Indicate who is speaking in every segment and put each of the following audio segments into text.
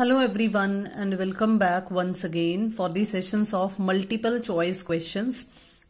Speaker 1: Hello everyone and welcome back once again for the sessions of multiple choice questions.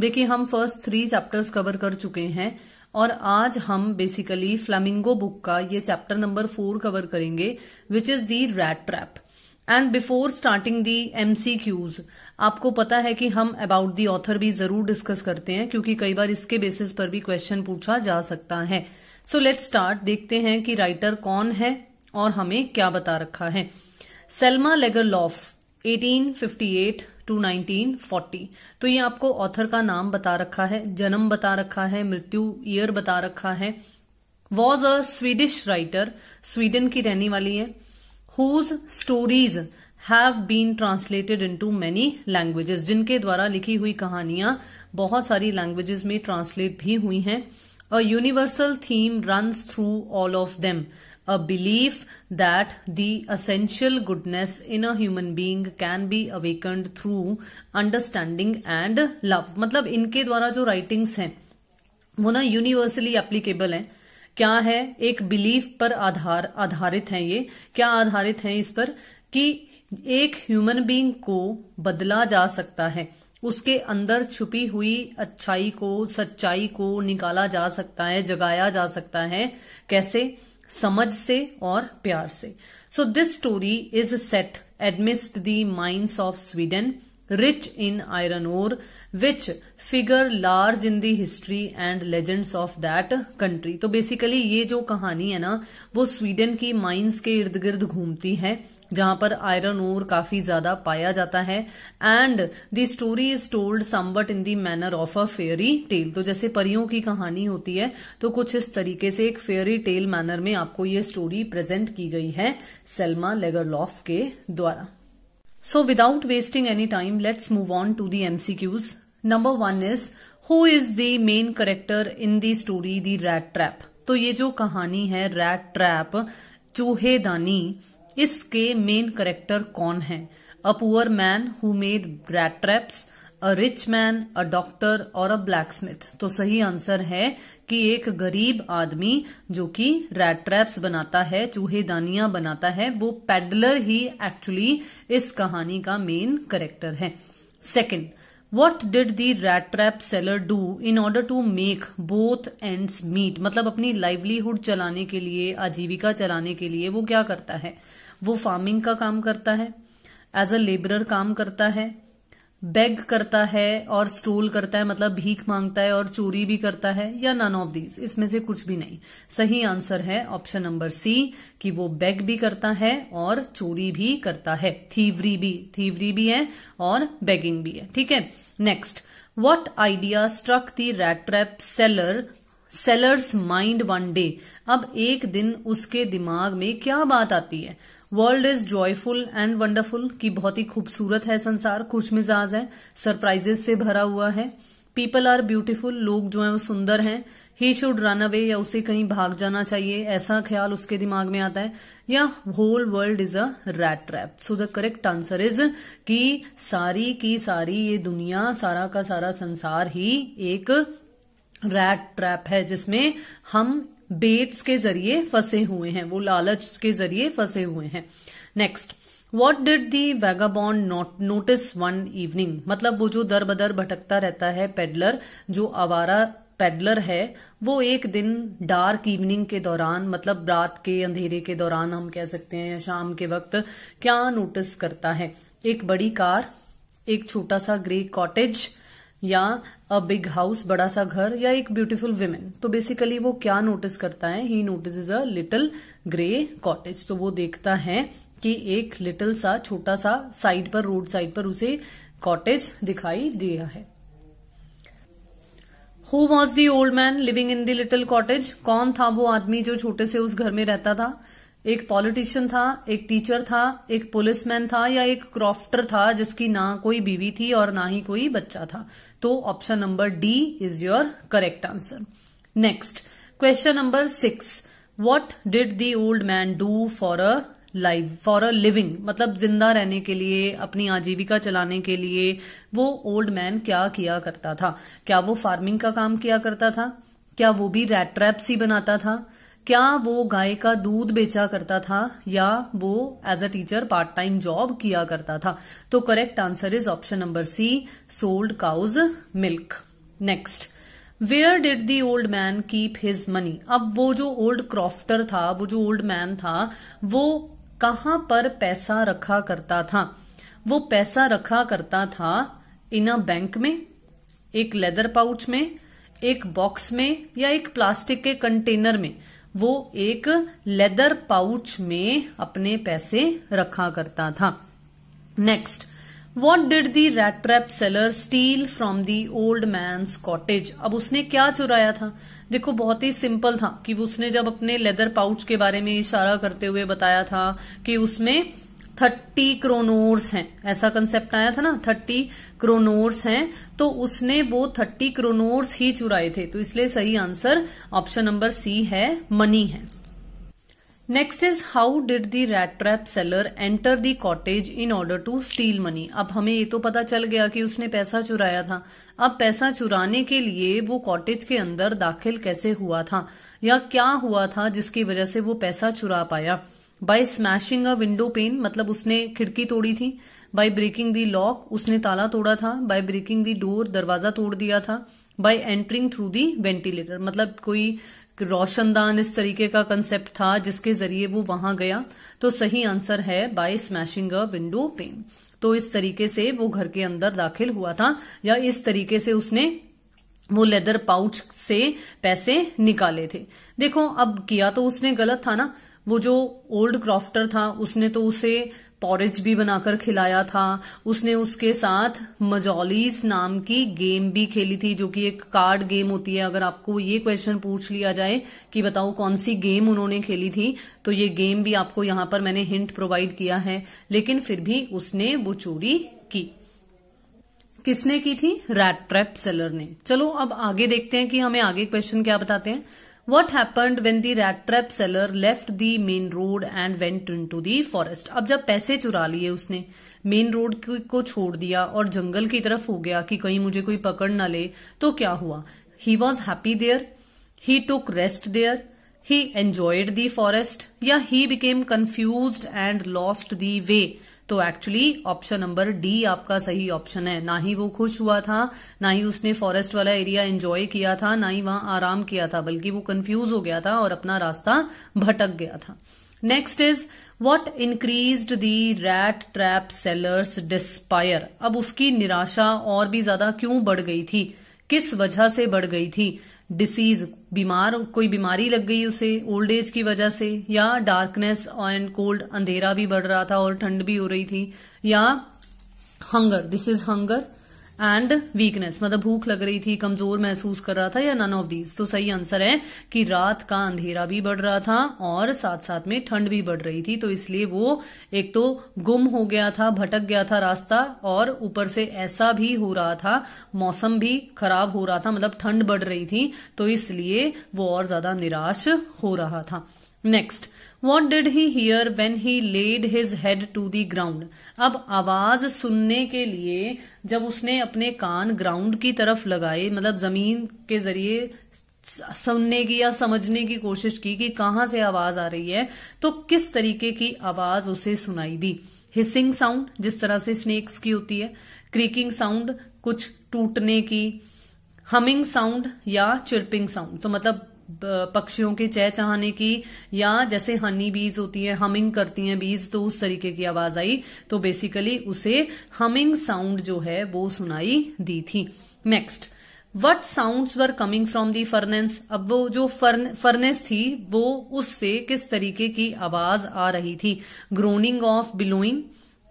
Speaker 1: देखिये हम first three chapters cover कर चुके हैं और आज हम बेसिकली फ्लामिंगो बुक का ये चैप्टर नंबर फोर कवर करेंगे which is the rat trap and before starting the quiz आपको पता है कि हम अबाउट दी ऑथर भी जरूर डिस्कस करते हैं क्योंकि कई बार इसके बेसिस पर भी क्वेश्चन पूछा जा सकता है सो लेट स्टार्ट देखते हैं कि राइटर कौन है और हमें क्या बता रखा है सेल्मा लेगरलॉफ 1858 टू 1940 तो ये आपको ऑथर का नाम बता रखा है जन्म बता रखा है मृत्यु ईयर बता रखा है was a Swedish writer Sweden की रहने वाली है whose stories have been translated into many languages जिनके द्वारा लिखी हुई कहानियां बहुत सारी लैंग्वेजेस में ट्रांसलेट भी हुई हैं a universal theme run through all of them a belief that the essential goodness in a human being can be awakened through understanding and love मतलब इनके द्वारा जो writings हैं वो ना universally applicable हैं क्या है एक बिलीफ पर आधार आधारित हैं ये क्या आधारित हैं इस पर कि एक ह्यूमन बीइंग को बदला जा सकता है उसके अंदर छुपी हुई अच्छाई को सच्चाई को निकाला जा सकता है जगाया जा सकता है कैसे समझ से और प्यार से so this story is set amidst the mines of Sweden rich in iron ore which figure large in the history and legends of that country तो बेसिकली ये जो कहानी है ना वो स्वीडन की माइंस के इर्द गिर्द घूमती है जहां पर आयरन ओर काफी ज्यादा पाया जाता है and the story is told but in the manner of a fairy tale तो जैसे परियों की कहानी होती है तो कुछ इस तरीके से एक फेयरी टेल मैनर में आपको ये स्टोरी प्रेजेंट की गई है सेल्मा लेगरलॉफ के द्वारा so without wasting any time let's move on to the MCQs number one is who is the main character in the story the rat trap तो ये जो कहानी है रैट ट्रैप चूहेदानी इसके मेन करेक्टर कौन है a poor man who made rat traps a rich man a doctor और a black Smith तो सही आंसर है कि एक गरीब आदमी जो कि रैट ट्रैप्स बनाता है चूहेदानियां बनाता है वो पेडलर ही एक्चुअली इस कहानी का मेन करेक्टर है second what did the rat trap seller do in order to make both end meet मतलब अपनी लाइवलीहुड चलाने के लिए आजीविका चलाने के लिए वो क्या करता है वो फार्मिंग का काम करता है एज अ लेबरर काम करता है बेग करता है और स्टोल करता है मतलब भीख मांगता है और चोरी भी करता है या नन ऑफ दीज इसमें से कुछ भी नहीं सही आंसर है ऑप्शन नंबर सी कि वो बेग भी करता है और चोरी भी करता है थीवरी भी थीवरी भी है और बेगिंग भी है ठीक है next what idea struck the rat trap seller seller's mind one day अब एक दिन उसके दिमाग में क्या बात आती है world is joyful and wonderful कि बहुत ही खूबसूरत है संसार खुश मिजाज है सरप्राइजेस से भरा हुआ है पीपल आर ब्यूटीफुल लोग जो है वो सुंदर हैं ही शुड रन अवे या उसे कहीं भाग जाना चाहिए ऐसा ख्याल उसके दिमाग में आता है या whole world is a rat trap so the correct answer is कि सारी की सारी ये दुनिया सारा का सारा संसार ही एक रैट ट्रैप है जिसमें हम बेट्स के जरिए फंसे हुए हैं वो लालच के जरिए फंसे हुए हैं next what did the vagabond notice one evening मतलब वो जो दर बदर भटकता रहता है पेडलर जो आवारा पेडलर है वो एक दिन डार्क इवनिंग के दौरान मतलब रात के अंधेरे के दौरान हम कह सकते हैं शाम के वक्त क्या नोटिस करता है एक बड़ी कार एक छोटा सा ग्रे कॉटेज या अ बिग हाउस बड़ा सा घर या एक ब्यूटीफुल विमेन तो बेसिकली वो क्या नोटिस करता है he notice is a little grey cottage तो वो देखता है कि एक लिटिल सा छोटा सा साइड पर रोड साइड पर उसे कॉटेज दिखाई दिया है who was the old man living in the little cottage कौन था वो आदमी जो छोटे से उस घर में रहता था एक पॉलिटिशियन था एक टीचर था एक पुलिसमैन था या एक क्रॉफ्टर था जिसकी ना कोई बीवी थी और ना ही कोई बच्चा था तो option number D is your correct answer next question number six what did the old man do for a life for a living मतलब जिंदा रहने के लिए अपनी आजीविका चलाने के लिए वो ओल्ड मैन क्या किया करता था क्या वो फार्मिंग का काम किया करता था क्या वो भी रैट ट्रैप्स ही बनाता था क्या वो गाय का दूध बेचा करता था या वो as a teacher part time job किया करता था तो correct answer is option number C sold cows milk next where did the old man keep his money अब वो जो ओल्ड क्रॉफ्टर था वो जो ओल्ड मैन था वो कहां पर पैसा रखा करता था वो पैसा रखा करता था इन अ बैंक में एक लेदर पाउच में एक बॉक्स में या एक प्लास्टिक के कंटेनर में वो एक लेदर पाउच में अपने पैसे रखा करता था next what did the rat trap seller steal from the old man cottage अब उसने क्या चुराया था देखो बहुत ही सिंपल था कि उसने जब अपने लेदर पाउच के बारे में इशारा करते हुए बताया था कि उसमें थर्टी क्रोनोर्स हैं ऐसा कंसेप्ट आया था ना थर्टी क्रोनोर्स हैं तो उसने वो थर्टी क्रोनोर्स ही चुराए थे तो इसलिए सही आंसर ऑप्शन नंबर सी है मनी है next is how did the rat trap seller enter the cottage in order to steal money अब हमें ये तो पता चल गया कि उसने पैसा चुराया था अब पैसा चुराने के लिए वो कॉटेज के अंदर दाखिल कैसे हुआ था या क्या हुआ था जिसकी वजह से वो पैसा चुरा पाया by smashing a window pane मतलब उसने खिड़की तोड़ी थी बाय ब्रेकिंग दी लॉक उसने ताला तोड़ा था बाय ब्रेकिंग दी डोर दरवाजा तोड़ दिया था by entering through the ventilator मतलब कोई रोशनदान इस तरीके का कंसेप्ट था जिसके जरिए वो वहां गया तो सही आंसर है by smashing a window pane तो इस तरीके से वो घर के अंदर दाखिल हुआ था या इस तरीके से उसने वो लेदर पाउच से पैसे निकाले थे देखो अब किया तो उसने गलत था ना वो जो ओल्ड क्रॉफ्टर था उसने तो उसे पॉरेज भी बनाकर खिलाया था उसने उसके साथ मजौलीस नाम की गेम भी खेली थी जो कि एक कार्ड गेम होती है अगर आपको ये क्वेश्चन पूछ लिया जाए कि बताओ कौन सी गेम उन्होंने खेली थी तो ये गेम भी आपको यहां पर मैंने हिंट प्रोवाइड किया है लेकिन फिर भी उसने वो चोरी की किसने की थी रैट ट्रैप सेलर ने चलो अब आगे देखते हैं कि हमें आगे क्वेश्चन क्या बताते हैं what happened when the rat trap seller left the main road and went into the forest अब जब पैसे चुरा लिए उसने मेन रोड को छोड़ दिया और जंगल की तरफ हो गया कि कहीं मुझे कोई पकड़ ना ले तो क्या हुआ he was happy there he took rest there he enjoyed the forest या he became confused and lost the way तो एक्चुअली ऑप्शन नंबर डी आपका सही ऑप्शन है ना ही वो खुश हुआ था ना ही उसने फॉरेस्ट वाला एरिया एंजॉय किया था ना ही वहां आराम किया था बल्कि वो कंफ्यूज हो गया था और अपना रास्ता भटक गया था next is what increased the rat trap seller's despair अब उसकी निराशा और भी ज्यादा क्यों बढ़ गई थी किस वजह से बढ़ गई थी डिसीज बीमार कोई बीमारी लग गई उसे ओल्ड एज की वजह से या डार्कनेस एंड कोल्ड अंधेरा भी बढ़ रहा था और ठंड भी हो रही थी या hunger this is hunger and weakness मतलब भूख लग रही थी कमजोर महसूस कर रहा था या नन ऑफ दीज तो सही आंसर है कि रात का अंधेरा भी बढ़ रहा था और साथ साथ में ठंड भी बढ़ रही थी तो इसलिए वो एक तो गुम हो गया था भटक गया था रास्ता और ऊपर से ऐसा भी हो रहा था मौसम भी खराब हो रहा था मतलब ठंड बढ़ रही थी तो इसलिए वो और ज्यादा निराश हो रहा था next what did he hear when he laid his head to the ground अब आवाज सुनने के लिए जब उसने अपने कान ग्राउंड की तरफ लगाए मतलब जमीन के जरिए सुनने की या समझने की कोशिश की कि कहां से आवाज आ रही है तो किस तरीके की आवाज उसे सुनाई दी हिसिंग साउंड जिस तरह से स्नेक्स की होती है क्रीकिंग साउंड कुछ टूटने की हमिंग साउंड या चिरपिंग साउंड तो मतलब पक्षियों के चह की या जैसे हनी बीज होती है हमिंग करती हैं बीज तो उस तरीके की आवाज आई तो बेसिकली उसे हमिंग साउंड जो है वो सुनाई दी थी next what sound were coming from the furnace अब वो जो फर्नेस थी वो उससे किस तरीके की आवाज आ रही थी groaning of bellowing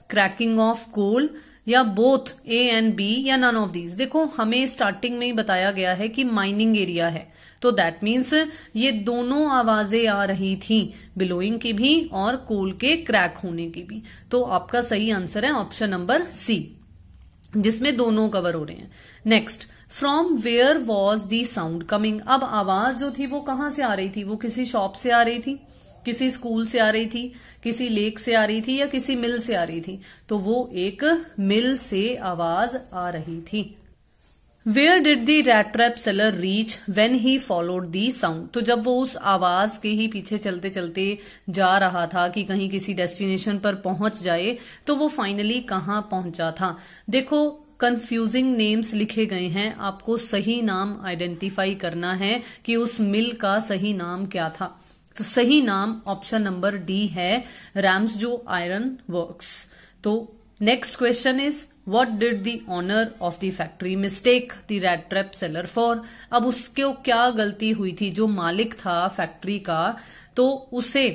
Speaker 1: cracking of coal या बोथ ए एंड बी या नन ऑफ दीज देखो हमें स्टार्टिंग में ही बताया गया है कि माइनिंग एरिया है तो दैट मीन्स ये दोनों आवाजें आ रही थी बिलोइंग की भी और कोल के क्रैक होने की भी तो आपका सही आंसर है ऑप्शन नंबर सी जिसमें दोनों कवर हो रहे हैं next from where was the sound coming अब आवाज जो थी वो कहां से आ रही थी वो किसी शॉप से आ रही थी किसी स्कूल से आ रही थी किसी लेक से आ रही थी या किसी मिल से आ रही थी तो वो एक मिल से आवाज आ रही थी where did the rat trap seller reach when he followed the sound तो जब वो उस आवाज के ही पीछे चलते चलते जा रहा था कि कहीं किसी डेस्टिनेशन पर पहुंच जाए तो वो फाइनली कहां पहुंचा था देखो कंफ्यूजिंग नेम्स लिखे गए हैं आपको सही नाम आइडेंटिफाई करना है कि उस मिल का सही नाम क्या था तो सही नाम ऑप्शन नंबर डी है रैम्स जो आयरन वर्क्स तो next question is what did the owner of the factory mistake the rat trap seller for अब उसको क्या गलती हुई थी जो मालिक था फैक्ट्री का तो उसे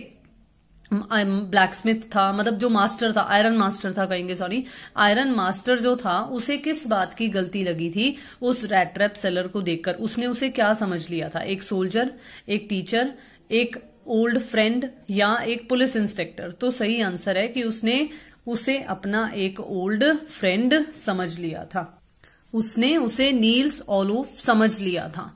Speaker 1: ब्लैक स्मिथ था मतलब जो मास्टर था आयरन मास्टर था कहेंगे सॉरी आयरन मास्टर जो था उसे किस बात की गलती लगी थी उस रेड ट्रैप सेलर को देखकर उसने उसे क्या समझ लिया था एक सोल्जर एक टीचर एक ओल्ड फ्रेंड या एक पुलिस इंस्पेक्टर तो सही आंसर है कि उसने उसे अपना एक ओल्ड फ्रेंड समझ लिया था उसने उसे नील्स ऑलोफ समझ लिया था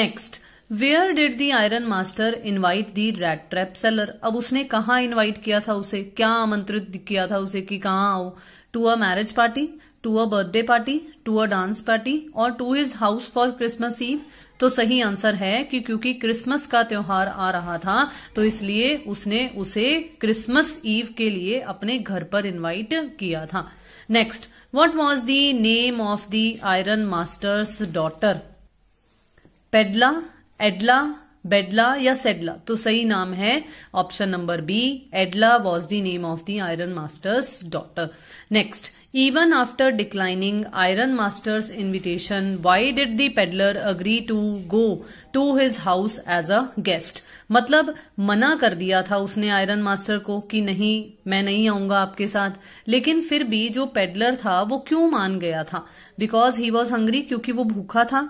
Speaker 1: next where did the iron master invite the rat trap seller अब उसने कहा इन्वाइट किया था उसे क्या आमंत्रित किया था उसे कि कहा आओ to a marriage party to a birthday party to a dance party और to his house for Christmas Eve तो सही आंसर है कि क्योंकि क्रिसमस का त्योहार आ रहा था तो इसलिए उसने उसे क्रिसमस ईव के लिए अपने घर पर इनवाइट किया था next what was the name of the iron master's daughter Pedla Edla Bedla या सेडला तो सही नाम है option number B Edla was the name of the iron master's doctor next even after declining iron master's invitation why did the peddler agree to go to his house as a guest मतलब मना कर दिया था उसने iron master को कि नहीं मैं नहीं आऊंगा आपके साथ लेकिन फिर भी जो पेडलर था वो क्यों मान गया था बिकॉज ही वॉज हंग्री क्योंकि वो भूखा था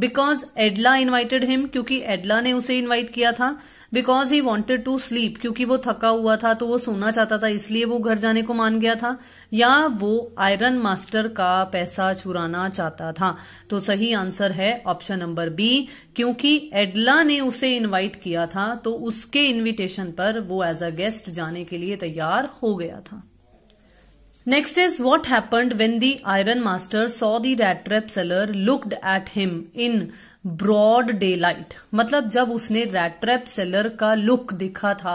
Speaker 1: बिकॉज एडला इन्वाइटेड हिम क्योंकि एडला ने उसे इन्वाइट किया था because he wanted to sleep क्योंकि वो थका हुआ था तो वो सोना चाहता था इसलिए वो घर जाने को मान गया था या वो आयरन मास्टर का पैसा चुराना चाहता था तो सही आंसर है ऑप्शन नंबर बी क्योंकि एडला ने उसे इन्वाइट किया था तो उसके इन्विटेशन पर वो एज अ गेस्ट जाने के लिए तैयार हो गया था Next is what happened when the Iron Master saw the rat trap seller looked at him in broad daylight मतलब जब उसने रैट ट्रैप सेलर का लुक देखा था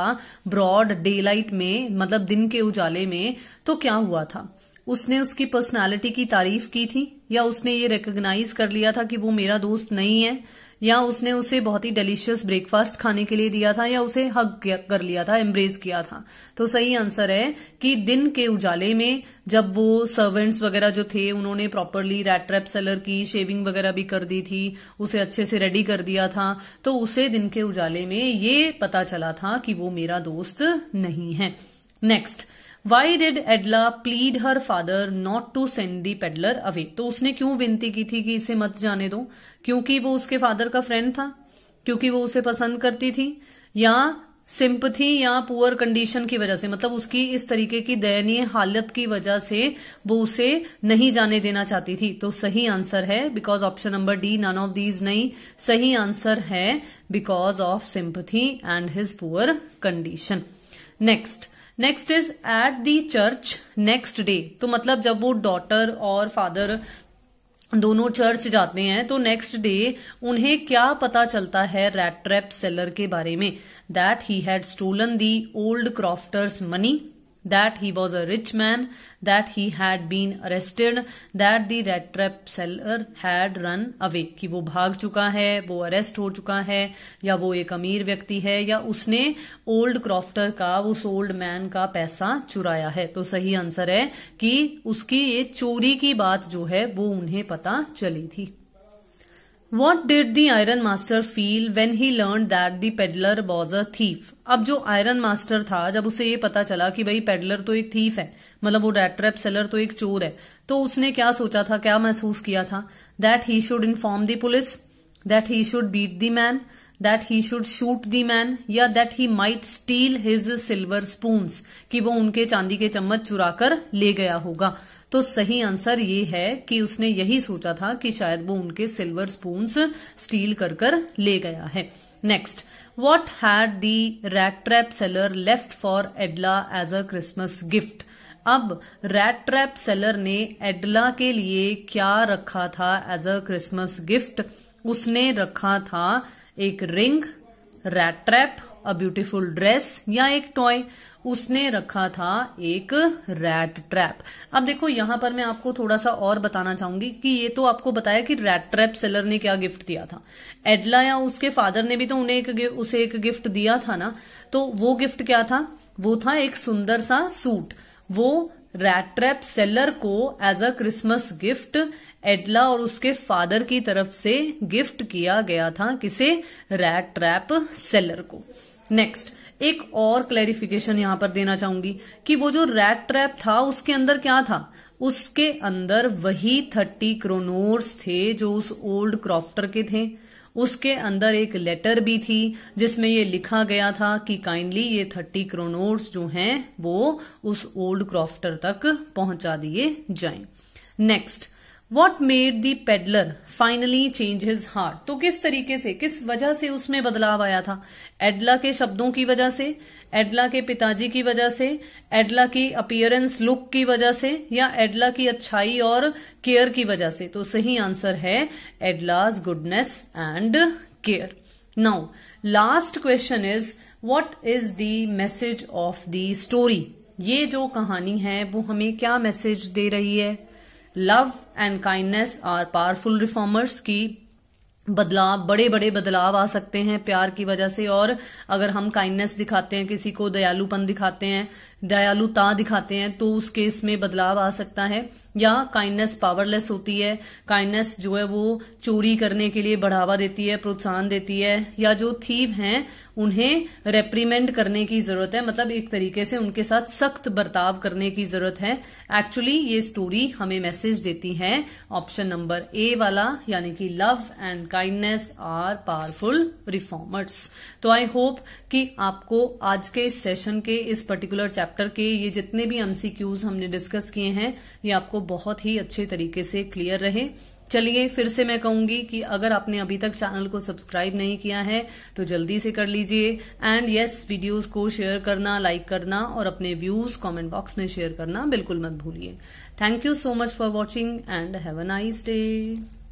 Speaker 1: ब्रॉड डे लाइट में मतलब दिन के उजाले में तो क्या हुआ था उसने उसकी पर्सनैलिटी की तारीफ की थी या उसने ये रिकोगनाइज कर लिया था कि वो मेरा दोस्त नहीं है या उसने उसे बहुत ही डिलीशियस ब्रेकफास्ट खाने के लिए दिया था या उसे हक कर लिया था एम्ब्रेस किया था तो सही आंसर है कि दिन के उजाले में जब वो सर्वेंट्स वगैरह जो थे उन्होंने प्रॉपरली रैट ट्रैप सेलर की शेविंग वगैरह भी कर दी थी उसे अच्छे से रेडी कर दिया था तो उसे दिन के उजाले में ये पता चला था कि वो मेरा दोस्त नहीं है next why did Edla plead her father not to send the peddler away तो उसने क्यों विनती की थी कि इसे मत जाने दो क्योंकि वो उसके फादर का फ्रेंड था क्योंकि वो उसे पसंद करती थी या सिंपथी या पुअर कंडीशन की वजह से मतलब उसकी इस तरीके की दयनीय हालत की वजह से वो उसे नहीं जाने देना चाहती थी तो सही आंसर है because option number D none of these नहीं सही आंसर है because of sympathy and his poor condition next next is at the church next day तो मतलब जब वो डॉटर और फादर दोनों चर्च जाते हैं तो नेक्स्ट डे उन्हें क्या पता चलता है रैट ट्रैप सेलर के बारे में that he had stolen the old crofter's money that he was a rich man, that he had been arrested, that the rat trap seller had run away. कि वो भाग चुका है वो अरेस्ट हो चुका है या वो एक अमीर व्यक्ति है या उसने ओल्ड क्रॉफ्टर का उस ओल्ड मैन का पैसा चुराया है तो सही आंसर है कि उसकी ये चोरी की बात जो है वो उन्हें पता चली थी what did the iron master feel when he learn that the peddler was a thief अब जो आयरन मास्टर था जब उसे ये पता चला कि भाई पेडलर तो एक थीफ है मतलब वो रेट्रेप सेलर तो एक चोर है तो उसने क्या सोचा था क्या महसूस किया था that he should inform the police that he should beat the man that he should shoot the man या that he might steal his silver spoon कि वो उनके चांदी के चम्मच चुराकर ले गया होगा तो सही आंसर ये है कि उसने यही सोचा था कि शायद वो उनके सिल्वर स्पून्स स्टील कर कर ले गया है next what had the rat trap seller left for Edla as a Christmas gift अब रैट ट्रैप सेलर ने एडला के लिए क्या रखा था एज अ क्रिसमस गिफ्ट उसने रखा था एक ring rat trap a beautiful dress या एक टॉय उसने रखा था एक रैट ट्रैप अब देखो यहां पर मैं आपको थोड़ा सा और बताना चाहूंगी कि ये तो आपको बताया कि रैट ट्रैप सेलर ने क्या गिफ्ट दिया था एडला या उसके फादर ने भी तो उन्हें एक उसे एक गिफ्ट दिया था ना तो वो गिफ्ट क्या था वो था एक सुंदर सा सूट वो रैट ट्रैप सेलर को as a Christmas gift Edla और उसके फादर की तरफ से गिफ्ट किया गया था किसे रैट ट्रैप सेलर को नेक्स्ट एक और क्लेरिफिकेशन यहां पर देना चाहूंगी कि वो जो रैट ट्रैप था उसके अंदर क्या था उसके अंदर वही थर्टी क्रोनोर्स थे जो उस ओल्ड क्रॉफ्टर के थे उसके अंदर एक लेटर भी थी जिसमें ये लिखा गया था कि काइंडली ये थर्टी क्रोनोर्स जो हैं वो उस ओल्ड क्रॉफ्टर तक पहुंचा दिए जाएं। Next what made the peddler finally change his heart तो किस तरीके से किस वजह से उसमें बदलाव आया था एडला के शब्दों की वजह से एडला के पिताजी की वजह से एडला की अपियरेंस लुक की वजह से या एडला की अच्छाई और केयर की वजह से तो सही आंसर है Edla's goodness and care now last question is what is the message of the story ये जो कहानी है वो हमें क्या मैसेज दे रही है love and kindness are powerful reformers की बदलाव बड़े बड़े बदलाव आ सकते हैं प्यार की वजह से और अगर हम काइंडनेस दिखाते हैं किसी को दयालुपन दिखाते हैं दयालुता दिखाते हैं तो उस केस में बदलाव आ सकता है या काइंडनेस पावरलेस होती है काइंडनेस जो है वो चोरी करने के लिए बढ़ावा देती है प्रोत्साहन देती है या जो थीव हैं उन्हें रेप्रीमेंड करने की जरूरत है मतलब एक तरीके से उनके साथ सख्त बर्ताव करने की जरूरत है एक्चुअली ये स्टोरी हमें मैसेज देती है ऑप्शन नंबर ए वाला यानी कि love and kindness are powerful reformers तो आई होप कि आपको आज के सेशन के इस पर्टिकुलर चैप्टर चैप्टर के ये जितने भी एमसीक्यूज हमने डिस्कस किए हैं ये आपको बहुत ही अच्छे तरीके से क्लियर रहे चलिए फिर से मैं कहूंगी कि अगर आपने अभी तक चैनल को सब्सक्राइब नहीं किया है तो जल्दी से कर लीजिए एंड यस वीडियोस को शेयर करना लाइक करना और अपने व्यूज कमेंट बॉक्स में शेयर करना बिल्कुल मत भूलिए thank you so much for watching and have a nice day